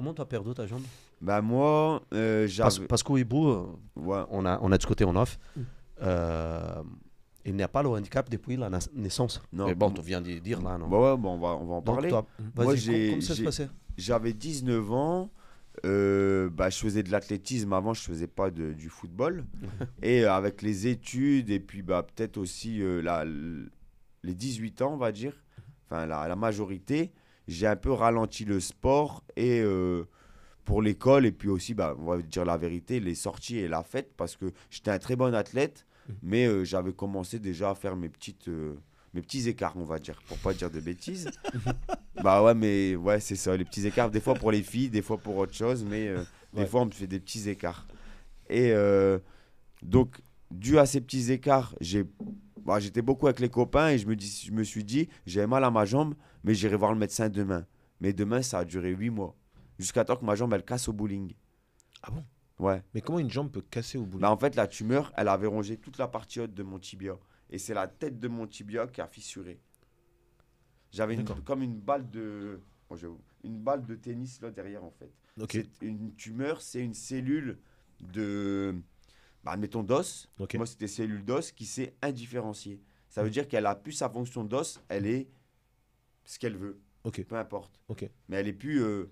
Comment tu as perdu ta jambe Bah moi, euh, Parce, qu'au hibou, euh, on, a, on a discuté en off, mm. euh, il n'y a pas le handicap depuis la naissance. Non. Mais bon, tu viens de dire là, non bah ouais, bon, on, va, en parler. comment ça se passé J'avais 19 ans. bah, je faisais de l'athlétisme avant, je faisais pas du football. et avec les études, et puis bah, peut-être aussi les 18 ans, on va dire, enfin la, la majorité, j'ai un peu ralenti le sport et euh, pour l'école et puis aussi, bah, on va dire la vérité, les sorties et la fête parce que j'étais un très bon athlète, mm. mais euh, j'avais commencé déjà à faire mes petites euh, mes petits écarts, on va dire, pour pas dire de bêtises. bah ouais, mais ouais, c'est ça, les petits écarts. Des fois pour les filles, des fois pour autre chose, mais des fois on me fait des petits écarts. Et donc, dû à ces petits écarts, j'ai bah, j'étais beaucoup avec les copains et je me, dis, je me suis dit, j'ai mal à ma jambe, mais j'irai voir le médecin demain. Mais demain, ça a duré huit mois. Jusqu'à temps que ma jambe, elle casse au bowling. Ah bon Ouais. Mais comment une jambe peut casser au bowling bah, En fait, la tumeur, elle avait rongé toute la partie haute de mon tibia. Et c'est la tête de mon tibia qui a fissuré. J'avais une, comme une balle de. une balle de tennis là derrière, en fait. Une tumeur, c'est une cellule de bah, DOS, moi c'était cellule DOS qui s'est indifférenciée. Ça veut mm. dire qu'elle a plus sa fonction DOS, elle est ce qu'elle veut. Peu importe. Mais elle est plus identifier euh,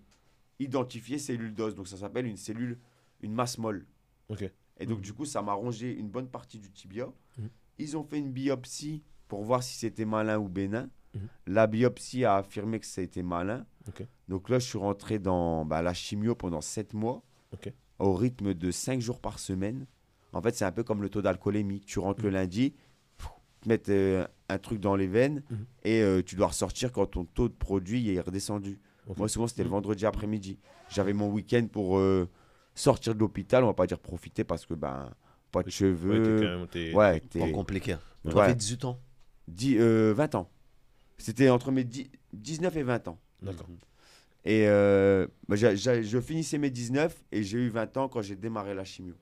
identifiée cellule DOS. Donc ça s'appelle une cellule, une masse molle. Et donc mm. du coup, ça m'a rongé une bonne partie du tibia. Mm. Ils ont fait une biopsie pour voir si c'était malin ou bénin. La biopsie a affirmé que ça été malin. Donc là, je suis rentré dans bah, la chimio pendant 7 mois, au rythme de 5 jours par semaine. En fait, c'est un peu comme le taux d'alcoolémie. Tu rentres le mm. lundi, te mettre euh, un truc dans les veines mm. et euh, tu dois ressortir quand ton taux de produit est redescendu. Moi, souvent, c'était le mm. vendredi après-midi. J'avais mon week-end pour euh, sortir de l'hôpital. On va pas dire profiter parce que ben pas de cheveux. Ouais, t'es compliqué. Tu hein. ouais. 18 ans 20 ans. C'était entre mes 19 et 20 ans. D'accord. Et bah, je finissais mes 19 et j'ai eu 20 ans quand j'ai démarré la chimio.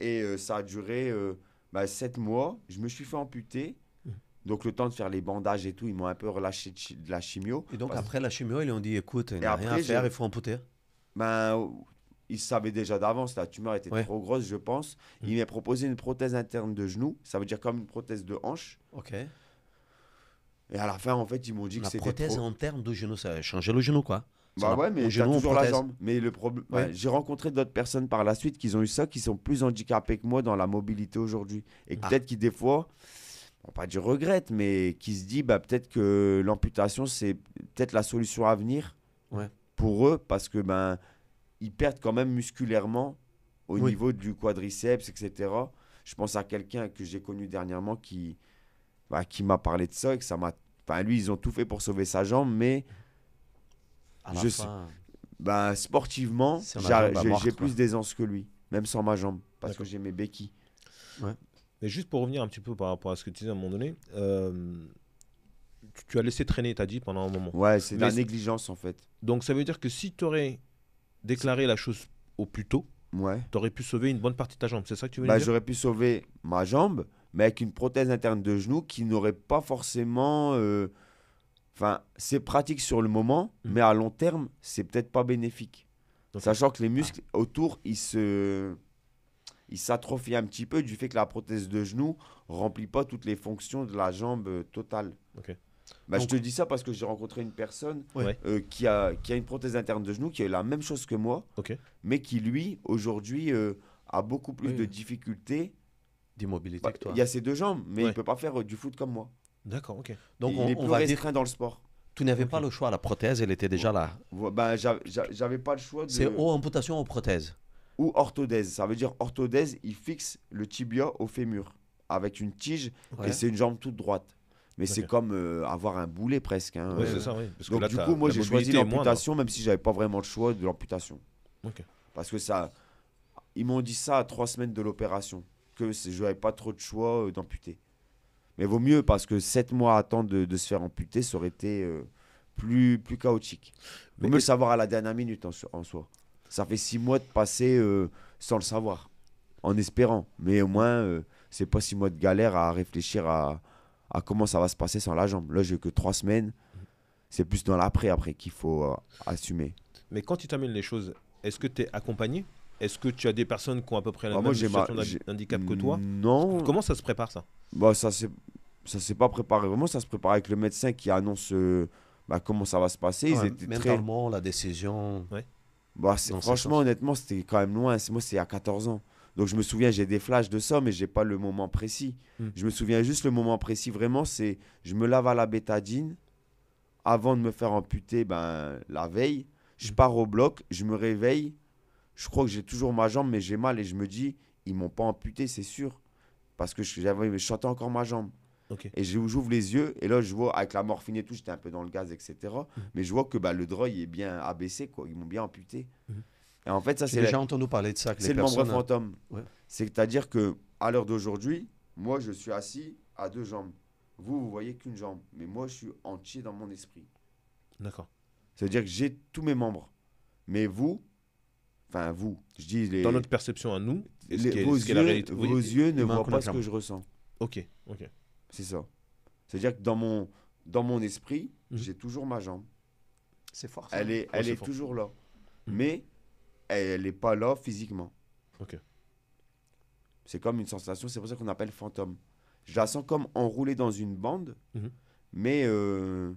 Et euh, ça a duré euh, bah, 7 mois. Je me suis fait amputer. Hmm. Donc, le temps de faire les bandages et tout, ils m'ont un peu relâché de, la chimio. Et donc, après la chimio, ils ont dit écoute, il n'y a rien à faire, il faut amputer. Ben, oh, ils il déjà d'avance, la tumeur était trop grosse, je pense. Hmm. Ils m'ont proposé une prothèse interne de genou, ça veut dire comme une prothèse de hanche. Ok. Et à la fin, en fait, ils m'ont dit que c'était. La prothèse en termes de genou, ça a changé le genou, quoi. Bah ouais, mais genou, toujours la jambe. Mais le problème, j'ai rencontré d'autres personnes par la suite qui ont eu ça, qui sont plus handicapés que moi dans la mobilité aujourd'hui, et ah. peut-être qu'ils, des fois, va pas du regrette, mais qui se dit, bah peut-être que l'amputation c'est peut-être la solution à venir ouais. pour eux, parce que ben ils perdent quand même musculairement au niveau du quadriceps, etc. Je pense à quelqu'un que j'ai connu dernièrement qui bah, qui m'a parlé de ça ça m'a. Enfin, lui, ils ont tout fait pour sauver sa jambe, mais. je bah, sportivement, j'ai plus d'aisance que lui, même sans ma jambe, parce que j'ai mes béquilles. Mais juste pour revenir un petit peu par rapport à ce que tu disais à un moment donné, euh, tu, tu, as laissé traîner, tu as dit, pendant un moment. Ouais, c'est de la négligence en fait. Donc ça veut dire que si tu aurais déclaré la chose au plus tôt, ouais. tu aurais pu sauver une bonne partie de ta jambe. C'est ça que tu veux bah, dire J'aurais pu sauver ma jambe, mais avec une prothèse interne de genou qui n'aurait pas forcément. Euh, enfin, c'est pratique sur le moment, mmh. mais à long terme, c'est peut-être pas bénéfique. Sachant que les muscles ah. autour, ils se. Il s'atrophie un petit peu du fait que la prothèse de genou remplit pas toutes les fonctions de la jambe euh, totale. Ok. Bah, je te dis ça parce que j'ai rencontré une personne euh, qui, a, qui a une prothèse interne de genou, qui a eu la même chose que moi, mais qui, lui, aujourd'hui, euh, a beaucoup plus de difficultés. D'immobilité bah, toi. Il a ses deux jambes, mais il ne peut pas faire euh, du foot comme moi. D'accord, ok. Donc, on, est plus on va restreint dans le sport. Tu n'avais pas le choix, la prothèse, elle était déjà là. Bah, J'avais pas le choix C'est ou amputation ou prothèse Ou orthodèse. Ça veut dire orthodèse, il fixe le tibia au fémur avec une tige et c'est une jambe toute droite mais c'est comme euh, avoir un boulet presque. Hein, euh. c'est ça, oui. Donc, du coup, moi, j'ai choisi l'amputation, même si j'avais pas vraiment le choix de l'amputation. Parce que ça. Ils m'ont dit ça à trois semaines de l'opération, que je n'avais pas trop de choix euh, d'amputer. Mais vaut mieux, parce que sept mois à attendre de, se faire amputer, ça aurait été plus, plus chaotique. Vaut mieux le savoir à la dernière minute en, en soi. Ça fait six mois de passer sans le savoir, en espérant. Mais au moins, c'est pas six mois de galère à réfléchir à à comment ça va se passer sans la jambe. Là, j'ai que trois semaines. C'est plus dans l'après après, qu'il faut euh, assumer. Mais quand tu t'amènes les choses, est-ce que tu es accompagné Est-ce que tu as des personnes qui ont à peu près la bah, même situation d'handicap que toi Non. Comment ça se prépare ça bah, Ça ne s'est pas préparé vraiment. Ça se prépare avec le médecin qui annonce euh, bah, comment ça va se passer. Ouais, Ils la décision. Bah, franchement, honnêtement, c'était quand même loin. Moi, c'est à 14 ans. Donc je me souviens, j'ai des flashs de ça, mais j'ai pas le moment précis. Hmm. Je me souviens juste le moment précis, vraiment, c'est je me lave à la bétadine avant de me faire amputer ben, la veille. Je hmm. pars au bloc, je me réveille. Je crois que j'ai toujours ma jambe, mais j'ai mal et je me dis, ils m'ont pas amputé, c'est sûr. Parce que j'avais, je chantais encore ma jambe. Et j'ouvre les yeux, et là, je vois, avec la morphine et tout, j'étais un peu dans le gaz, etc. Hmm. Mais je vois que ben, le droit, est bien abaissé, quoi. Ils m'ont bien amputé en fait, ça, c'est. J'ai déjà entendu parler de ça. C'est le membre hein. fantôme. C'est-à-dire que à l'heure d'aujourd'hui, moi, je suis assis à deux jambes. Vous, vous voyez qu'une jambe. Mais moi, je suis entier dans mon esprit. D'accord. C'est-à-dire que j'ai tous mes membres. Mais vous, enfin vous, je dis Dans notre perception à nous, vos, yeux, vos yeux ne voient pas ce que je ressens. Ok, ok. C'est ça. C'est-à-dire que dans mon, dans mon esprit, mhm. j'ai toujours ma jambe. C'est fort. Elle est, elle est, toujours là. Mhm. Mais elle n'est pas là physiquement. Ok. C'est comme une sensation, c'est pour ça qu'on appelle fantôme. Je la sens comme enroulée dans une bande, mhm. mais euh,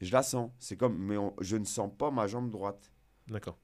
je la sens. C'est comme, mais je ne sens pas ma jambe droite. D'accord.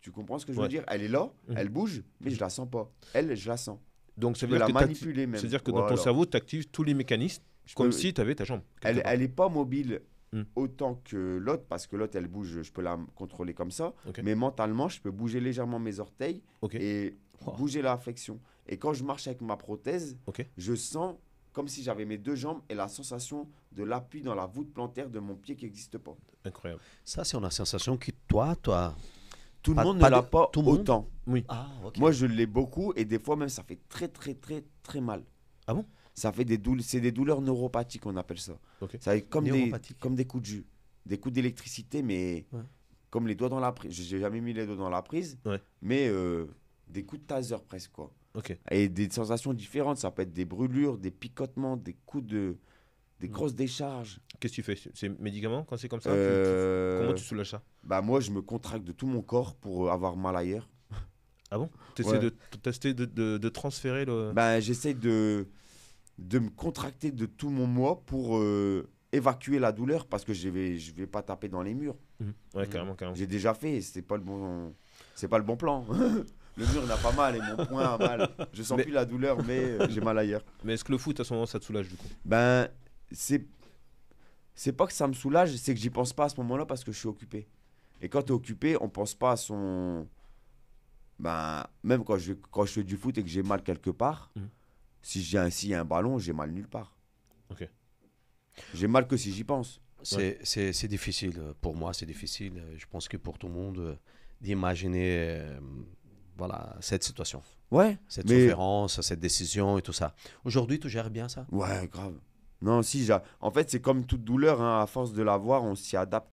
Tu comprends ce que je veux dire Elle est là, mhm. elle bouge, mais je mhm. la sens pas. Elle, je la sens. Donc ça veut la manipuler même. C'est-à-dire que dans ton cerveau, tu actives tous les mécanismes comme si tu avais ta jambe. Elle n'est pas mobile, Mm. autant que l'autre, parce que l'autre, elle bouge, je peux la contrôler comme ça. Mais mentalement, je peux bouger légèrement mes orteils et bouger la flexion. Et quand je marche avec ma prothèse, je sens comme si j'avais mes deux jambes et la sensation de l'appui dans la voûte plantaire de mon pied qui n'existe pas. Incroyable. Ça, c'est une sensation que toi, toi, tout le monde ne l'a pas tout autant. Oui. Ah, Moi, je l'ai beaucoup et des fois même ça fait très très très très mal. Ah bon ça fait des douleurs, c'est des douleurs neuropathiques, on appelle ça. Ça comme des, comme des coups de jus, des coups d'électricité, mais comme les doigts dans la prise. J'ai jamais mis les doigts dans la prise, mais euh, des coups de taser presque quoi. Et des sensations différentes, ça peut être des brûlures, des picotements, des coups de, des grosses décharges. Qu'est-ce que tu fais C'est médicaments quand c'est comme ça euh, Comment tu soulages ça Bah moi je me contracte de tout mon corps pour euh, avoir mal ailleurs. Ah bon Tu essaies de de, de, transférer le. Bah, j'essaie de de me contracter de tout mon moi pour euh, évacuer la douleur parce que je vais je vais pas taper dans les murs. Mmh. Oui, mmh. carrément, carrément. J'ai déjà fait, c'est pas le bon c'est pas le bon plan. le mur n'a pas mal et mon poing a mal. Je sens plus la douleur mais euh, j'ai mal ailleurs. Mais est-ce que le foot à ce moment ça te soulage du coup Ben c'est c'est pas que ça me soulage, c'est que j'y pense pas à ce moment-là parce que je suis occupé. Et quand tu es occupé, on pense pas à son ben même quand je quand fais du foot et que j'ai mal quelque part, mmh. Si j'ai un, un ballon, j'ai mal nulle part. Ok. J'ai mal que si j'y pense. C'est difficile. Pour moi, c'est difficile. Je pense que pour tout le monde, euh, d'imaginer euh, voilà, cette situation. Ouais. Cette différence, cette décision et tout ça. Aujourd'hui, tu gères bien ça Ouais, grave. Non, si, en fait, c'est comme toute douleur. Hein. À force de l'avoir, on s'y adapte.